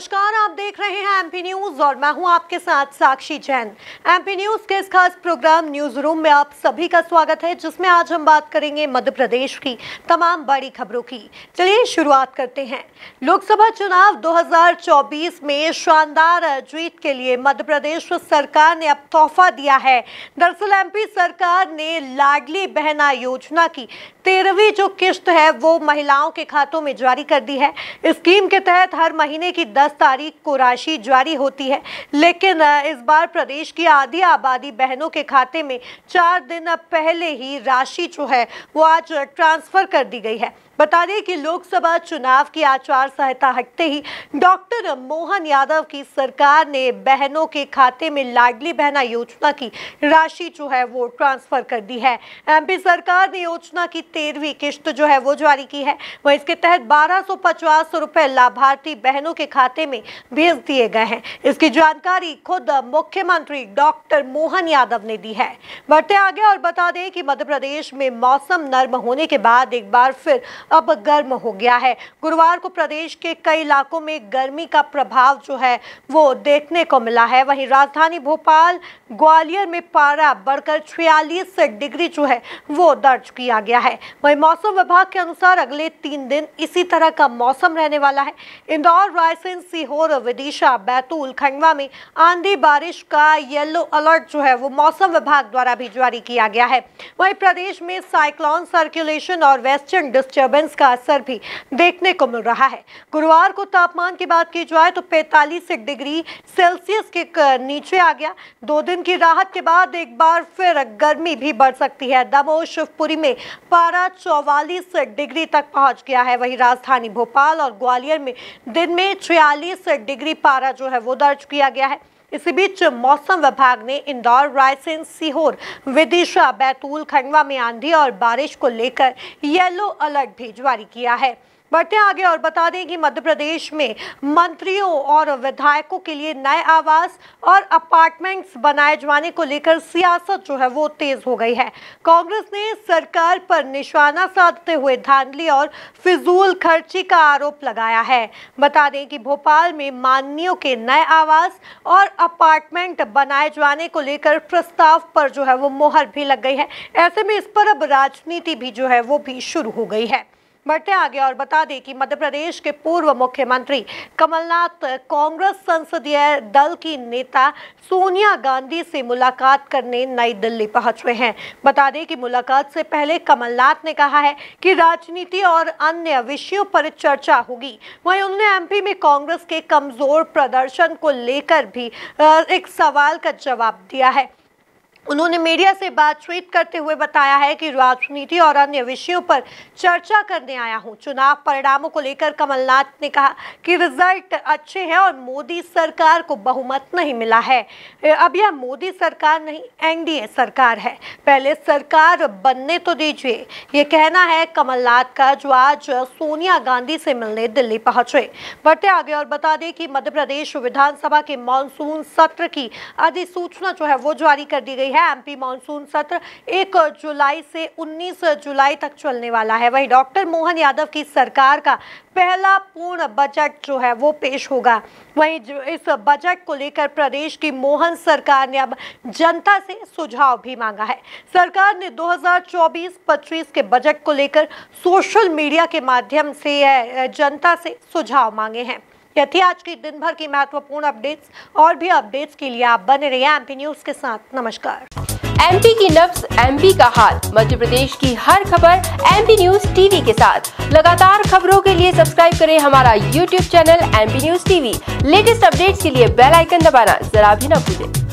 नमस्कार आप देख रहे हैं एमपी न्यूज और मैं हूं आपके साथ साक्षी जैन एमपी न्यूज के इस खास प्रोग्राम न्यूज रूम में आप सभी का स्वागत है जिसमें आज हम बात करेंगे मध्य प्रदेश की तमाम बड़ी खबरों की चलिए शुरुआत करते हैं लोकसभा चुनाव 2024 में शानदार जीत के लिए मध्य प्रदेश सरकार ने अब तोहफा दिया है दरअसल एम सरकार ने लाडली बहना योजना की तेरहवीं जो किश्त है वो महिलाओं के खातों में जारी कर दी है स्कीम के तहत हर महीने की दस दस तारीख को राशि जारी होती है लेकिन इस बार प्रदेश की आधी आबादी बहनों के खाते में चार दिन पहले ही राशि जो है वो आज ट्रांसफ़र कर दी गई है बता दें कि लोकसभा चुनाव की आचार संहिता हटते ही डॉक्टर मोहन यादव की सरकार ने बहनों के खाते में लाडली बहना योजना की राशि जो है वो ट्रांसफर कर दी है एमपी सरकार ने योजना की तेरहवीं किश्त जो है वो जारी की है वह इसके तहत बारह सौ रुपए लाभार्थी बहनों के खाते खाते में भेज दिए गए हैं इसकी जानकारी खुद मुख्यमंत्री डॉक्टर मोहन यादव ने दी है बढ़ते आगे और बता दें कि मध्य प्रदेश में मौसम नर्म होने के बाद एक बार फिर अब गर्म हो गया है गुरुवार को प्रदेश के कई इलाकों में गर्मी का प्रभाव जो है वो देखने को मिला है वहीं राजधानी भोपाल ग्वालियर में पारा बढ़कर छियालीस डिग्री जो है वो दर्ज किया गया है वहीं मौसम विभाग के अनुसार अगले तीन दिन इसी तरह का मौसम रहने वाला है इंदौर रायसेन रायसेन सीहोर विदिशा बैतूल खंडवा में आंधी बारिश का येलो अलर्ट जो है वो मौसम विभाग द्वारा भी जारी किया गया है वहीं प्रदेश में साइक्लोन सर्कुलेशन और वेस्टर्न डिस्टर्बेंस का असर भी देखने को मिल रहा है गुरुवार को तापमान की बात की जाए तो पैतालीस डिग्री सेल्सियस के नीचे आ गया दो दिन की राहत के बाद एक बार फिर गर्मी भी बढ़ सकती है दमोह शिवपुरी में पारा चौवालीस डिग्री तक पहुंच गया है वही राजधानी भोपाल और ग्वालियर में दिन में छिया उनतालीस डिग्री पारा जो है वो दर्ज किया गया है इसी बीच मौसम विभाग ने इंदौर रायसेन सीहोर विदिशा बैतूल खंडवा में आंधी और बारिश को लेकर येलो अलर्ट भी जारी किया है बढ़ते आगे और बता दें कि मध्य प्रदेश में मंत्रियों और विधायकों के लिए नए आवास और अपार्टमेंट्स बनाए जाने को लेकर सियासत जो है वो तेज हो गई है कांग्रेस ने सरकार पर निशाना साधते हुए धांधली और फिजूल खर्ची का आरोप लगाया है बता दें कि भोपाल में माननीयों के नए आवास और अपार्टमेंट बनाए जाने को लेकर प्रस्ताव पर जो है वो मोहर भी लग गई है ऐसे में इस पर अब राजनीति भी जो है वो भी शुरू हो गई है बढ़ते आगे और बता दें कि मध्य प्रदेश के पूर्व मुख्यमंत्री कमलनाथ कांग्रेस संसदीय दल की नेता सोनिया गांधी से मुलाकात करने नई दिल्ली पहुंच रहे हैं बता दें कि मुलाकात से पहले कमलनाथ ने कहा है कि राजनीति और अन्य विषयों पर चर्चा होगी वहीं उन्होंने एमपी में कांग्रेस के कमजोर प्रदर्शन को लेकर भी एक सवाल का जवाब दिया है उन्होंने मीडिया से बातचीत करते हुए बताया है कि राजनीति और अन्य विषयों पर चर्चा करने आया हूं चुनाव परिणामों को लेकर कमलनाथ ने कहा कि रिजल्ट अच्छे हैं और मोदी सरकार को बहुमत नहीं मिला है अब यह मोदी सरकार नहीं एनडीए सरकार है पहले सरकार बनने तो दीजिए ये कहना है कमलनाथ का जो आज सोनिया गांधी से मिलने दिल्ली पहुंचे बढ़ते आगे और बता दें कि मध्य प्रदेश विधानसभा के मानसून सत्र की अधिसूचना जो है वो जारी कर दी गई गई है एमपी मानसून सत्र 1 जुलाई से 19 जुलाई तक चलने वाला है वहीं डॉक्टर मोहन यादव की सरकार का पहला पूर्ण बजट जो है वो पेश होगा वहीं इस बजट को लेकर प्रदेश की मोहन सरकार ने अब जनता से सुझाव भी मांगा है सरकार ने 2024-25 के बजट को लेकर सोशल मीडिया के माध्यम से जनता से सुझाव मांगे हैं यह थी आज की दिन भर की महत्वपूर्ण अपडेट्स और भी अपडेट्स के लिए आप बने रहिए एमपी न्यूज के साथ नमस्कार एमपी की नब्स एमपी का हाल मध्य प्रदेश की हर खबर एमपी न्यूज टीवी के साथ लगातार खबरों के लिए सब्सक्राइब करें हमारा YouTube channel MP news TV latest updates के लिए बेल आइकन दबाना जरा भी न भूलें